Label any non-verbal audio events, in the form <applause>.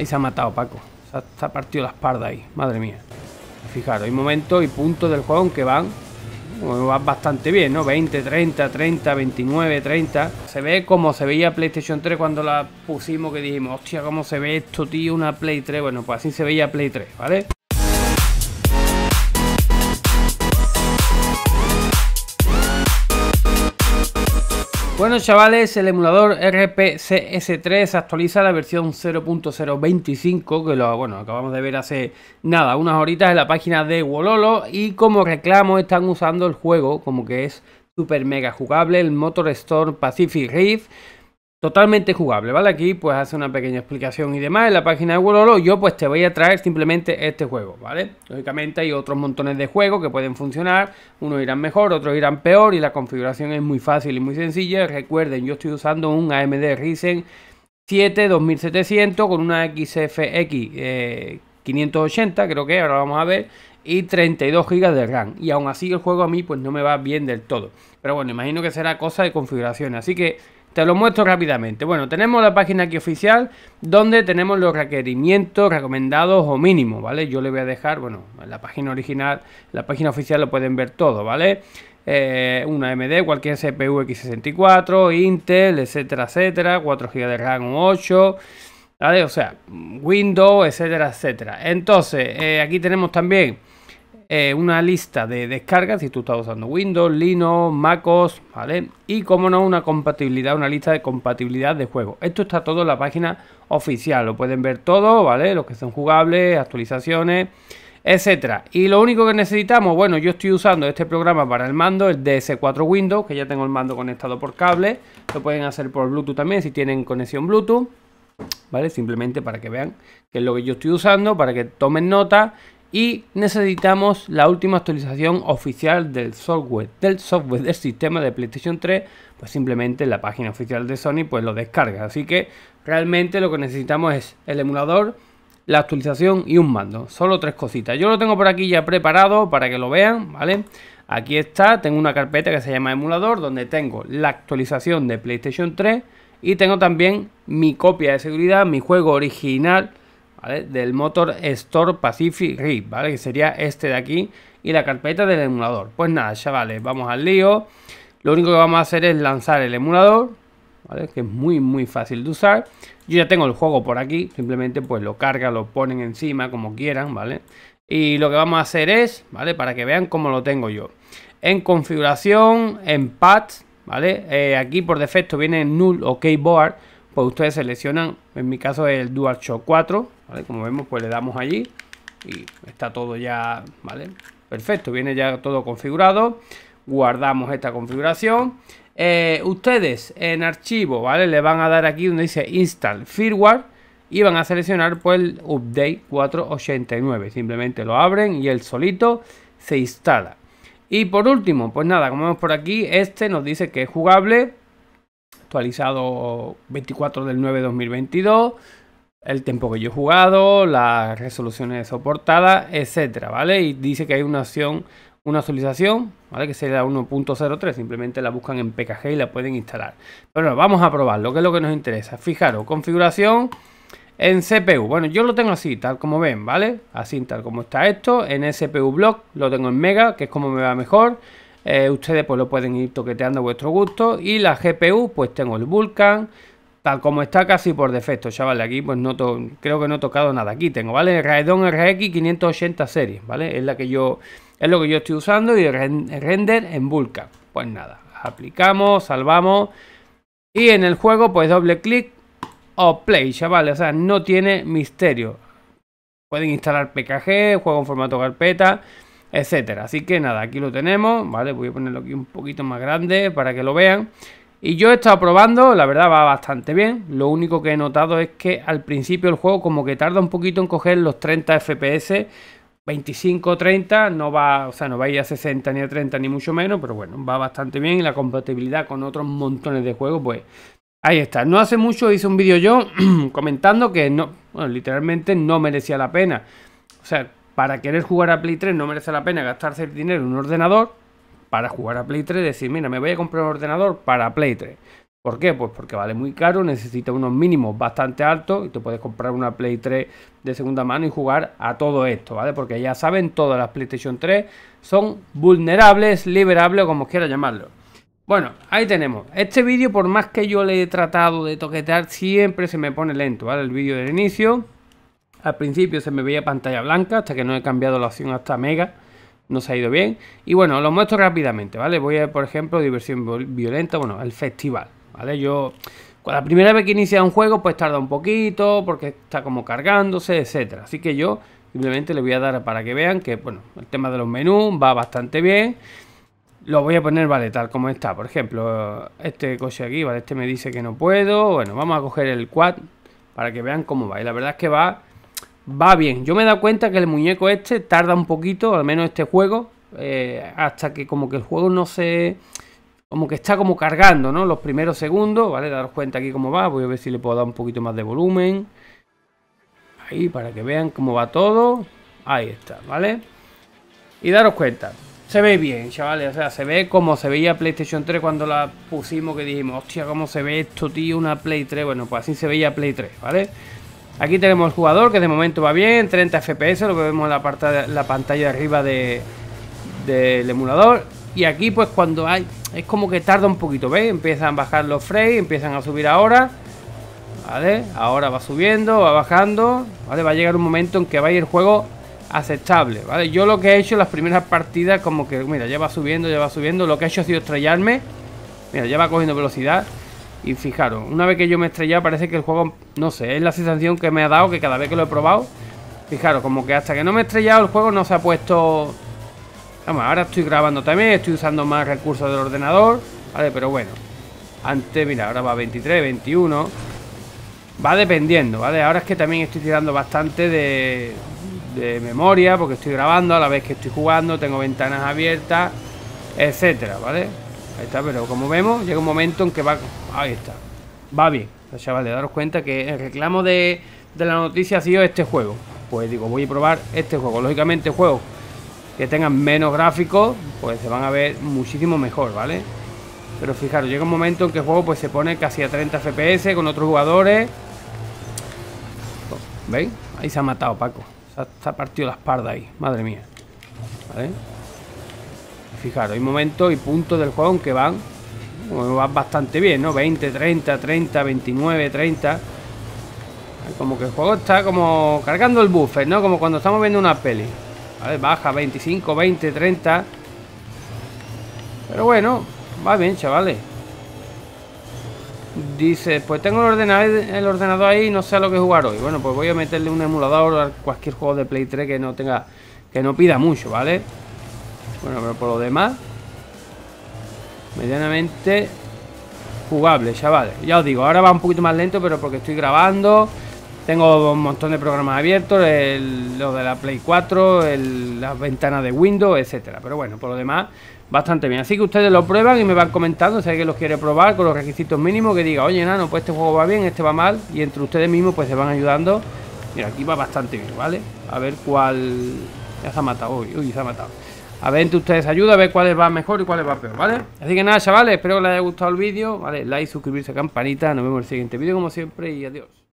Ahí se ha matado, Paco. Se ha, partido la espalda ahí. Madre mía. Fijaros, hay momentos y puntos del juego en que van bastante bien, ¿no? 20, 30, 30, 29, 30. Se ve como se veía PlayStation 3 cuando la pusimos, que dijimos, hostia, cómo se ve esto, tío, una Play 3. Bueno, pues así se veía Play 3, ¿vale? Bueno chavales, el emulador RPCS3 actualiza la versión 0.025 que lo bueno, acabamos de ver hace nada, unas horitas en la página de Wololo y como reclamo están usando el juego como que es super mega jugable, el Motor Store Pacific Rift totalmente jugable, ¿vale? Aquí pues hace una pequeña explicación y demás en la página de Wololo. Yo pues te voy a traer simplemente este juego, ¿vale? Lógicamente hay otros montones de juegos que pueden funcionar, unos irán mejor, otros irán peor y la configuración es muy fácil y muy sencilla. Recuerden, yo estoy usando un AMD Ryzen 7 2700 con una XFX 580, eh, creo que ahora vamos a ver, y 32 GB de RAM. Y aún así el juego a mí pues no me va bien del todo. Pero bueno, imagino que será cosa de configuración, así que te lo muestro rápidamente. Bueno, tenemos la página aquí oficial donde tenemos los requerimientos recomendados o mínimos, ¿vale? Yo le voy a dejar, bueno, en la página original, la página oficial lo pueden ver todo, ¿vale? Eh, una AMD, cualquier CPU X64, Intel, etcétera, etcétera, 4 GB de RAM 8, ¿vale? O sea, Windows, etcétera, etcétera. Entonces, eh, aquí tenemos también eh, una lista de descargas si tú estás usando Windows, Linux, MacOS, ¿vale? Y como no, una compatibilidad, una lista de compatibilidad de juegos. Esto está todo en la página oficial, lo pueden ver todo, ¿vale? Los que son jugables, actualizaciones, etcétera. Y lo único que necesitamos, bueno, yo estoy usando este programa para el mando, el DS4 Windows, que ya tengo el mando conectado por cable, lo pueden hacer por Bluetooth también si tienen conexión Bluetooth. ¿Vale? Simplemente para que vean que es lo que yo estoy usando, para que tomen nota y necesitamos la última actualización oficial del software, del software del sistema de PlayStation 3, pues simplemente la página oficial de Sony pues lo descarga. Así que realmente lo que necesitamos es el emulador, la actualización y un mando. Solo tres cositas. Yo lo tengo por aquí ya preparado para que lo vean, ¿vale? Aquí está, tengo una carpeta que se llama emulador donde tengo la actualización de PlayStation 3 y tengo también mi copia de seguridad, mi juego original del motor Store Pacific Rift ¿vale? Que sería este de aquí y la carpeta del emulador. Pues nada, chavales, vamos al lío. Lo único que vamos a hacer es lanzar el emulador, ¿vale? Que es muy, muy fácil de usar. Yo ya tengo el juego por aquí, simplemente pues lo carga, lo ponen encima como quieran, ¿vale? Y lo que vamos a hacer es, ¿vale? Para que vean cómo lo tengo yo. En configuración, en pads, ¿vale? Eh, aquí por defecto viene null o keyboard, pues ustedes seleccionan, en mi caso el DualShock 4, como vemos, pues le damos allí y está todo ya, ¿vale? Perfecto, viene ya todo configurado. Guardamos esta configuración. Eh, ustedes en archivo, ¿vale? Le van a dar aquí donde dice install firmware y van a seleccionar pues el update 489. Simplemente lo abren y el solito se instala. Y por último, pues nada, como vemos por aquí, este nos dice que es jugable, actualizado 24 del 9 de 2022 el tiempo que yo he jugado, las resoluciones soportadas, etcétera, ¿vale? Y dice que hay una opción, una actualización, ¿vale? Que será 1.03, simplemente la buscan en PKG y la pueden instalar. Pero bueno, vamos a probar lo que es lo que nos interesa. Fijaros, configuración en CPU. Bueno, yo lo tengo así, tal como ven, ¿vale? Así, tal como está esto. En CPU Block lo tengo en Mega, que es como me va mejor. Eh, ustedes pues lo pueden ir toqueteando a vuestro gusto. Y la GPU, pues tengo el Vulkan Tal como está casi por defecto, vale Aquí pues no creo que no he tocado nada. Aquí tengo, ¿vale? Raedon RX 580 series, ¿vale? Es la que yo es lo que yo estoy usando y render en Vulkan. Pues nada, aplicamos, salvamos y en el juego pues doble clic o play, chavales. O sea, no tiene misterio. Pueden instalar PKG, juego en formato carpeta, etcétera. Así que nada, aquí lo tenemos, ¿vale? Voy a ponerlo aquí un poquito más grande para que lo vean. Y yo he estado probando, la verdad va bastante bien. Lo único que he notado es que al principio el juego como que tarda un poquito en coger los 30 FPS. 25, 30, no va, o sea, no va a ir a 60 ni a 30 ni mucho menos, pero bueno, va bastante bien y la compatibilidad con otros montones de juegos, pues ahí está. No hace mucho hice un vídeo yo <clears throat> comentando que no, bueno, literalmente no merecía la pena. O sea, para querer jugar a Play 3 no merece la pena gastarse el dinero en un ordenador para jugar a Play 3, decir, mira, me voy a comprar un ordenador para Play 3. ¿Por qué? Pues porque vale muy caro, necesita unos mínimos bastante altos y te puedes comprar una Play 3 de segunda mano y jugar a todo esto, ¿vale? Porque ya saben, todas las PlayStation 3 son vulnerables, liberables o como quiera llamarlo. Bueno, ahí tenemos. Este vídeo, por más que yo le he tratado de toquetear, siempre se me pone lento, ¿vale? El vídeo del inicio. Al principio se me veía pantalla blanca, hasta que no he cambiado la opción hasta mega no se ha ido bien. Y bueno, lo muestro rápidamente, ¿vale? Voy a, por ejemplo, diversión violenta, bueno, el festival, ¿vale? Yo, la primera vez que inicia un juego, pues tarda un poquito, porque está como cargándose, etcétera. Así que yo simplemente le voy a dar para que vean que, bueno, el tema de los menús va bastante bien. Lo voy a poner, vale, tal como está. Por ejemplo, este coche aquí, vale, este me dice que no puedo. Bueno, vamos a coger el quad para que vean cómo va. Y la verdad es que va va bien. Yo me he dado cuenta que el muñeco este tarda un poquito, al menos este juego, eh, hasta que como que el juego no se... Como que está como cargando, ¿no? Los primeros segundos, ¿vale? Daros cuenta aquí cómo va. Voy a ver si le puedo dar un poquito más de volumen. Ahí, para que vean cómo va todo. Ahí está, ¿vale? Y daros cuenta. Se ve bien, chavales. O sea, se ve como se veía PlayStation 3 cuando la pusimos, que dijimos, hostia, cómo se ve esto, tío, una Play 3. Bueno, pues así se veía Play 3, ¿vale? Aquí tenemos el jugador que de momento va bien, 30 FPS, lo que vemos en la, parte, la pantalla de arriba del emulador. Y aquí pues cuando hay, es como que tarda un poquito, ¿veis? Empiezan a bajar los frames, empiezan a subir ahora. ¿Vale? Ahora va subiendo, va bajando, ¿vale? Va a llegar un momento en que va a ir el juego aceptable, ¿vale? Yo lo que he hecho en las primeras partidas como que, mira, ya va subiendo, ya va subiendo. Lo que he hecho ha sido estrellarme. Mira, ya va cogiendo velocidad. Y fijaros, una vez que yo me estrellado parece que el juego, no sé, es la sensación que me ha dado que cada vez que lo he probado, fijaros, como que hasta que no me he estrellado el juego no se ha puesto... Vamos, ahora estoy grabando también, estoy usando más recursos del ordenador, ¿vale? Pero bueno, antes, mira, ahora va 23, 21, va dependiendo, ¿vale? Ahora es que también estoy tirando bastante de, de memoria porque estoy grabando a la vez que estoy jugando, tengo ventanas abiertas, etcétera, ¿vale? Ahí está, pero como vemos, llega un momento en que va... Ahí está. Va bien. Chavales, daros cuenta que el reclamo de, la noticia ha sido este juego. Pues digo, voy a probar este juego. Lógicamente, juegos que tengan menos gráficos, pues se van a ver muchísimo mejor, ¿vale? Pero fijaros, llega un momento en que el juego pues, se pone casi a 30 FPS con otros jugadores. Pues, ¿Veis? Ahí se ha matado Paco. se ha partido la espalda ahí. Madre mía. ¿Vale? Fijaros, hay momentos y puntos del juego en que van, bastante bien, ¿no? 20, 30, 30, 29, 30. Como que el juego está como cargando el buffer, ¿no? Como cuando estamos viendo una peli. Baja 25, 20, 30. Pero bueno, va bien, chavales. Dice, pues tengo el ordenador, el ordenador ahí y no sé a lo que jugar hoy. Bueno, pues voy a meterle un emulador a cualquier juego de Play 3 que no tenga, que no pida mucho, ¿vale? Bueno, pero por lo demás, medianamente jugable, chavales. Ya os digo, ahora va un poquito más lento, pero porque estoy grabando. Tengo un montón de programas abiertos, lo de la Play 4, las ventanas de Windows, etcétera. Pero bueno, por lo demás, bastante bien. Así que ustedes lo prueban y me van comentando si alguien los quiere probar con los requisitos mínimos, que diga, oye, nano, pues este juego va bien, este va mal, y entre ustedes mismos pues se van ayudando. Mira, aquí va bastante bien, ¿vale? A ver cuál... Ya se ha matado, uy, uy, se ha matado. A ver entre ustedes ayuda, a ver cuáles van mejor y cuáles van peor, ¿vale? Así que nada, chavales, espero que les haya gustado el vídeo. Vale, like, suscribirse, campanita. Nos vemos en el siguiente vídeo, como siempre, y adiós.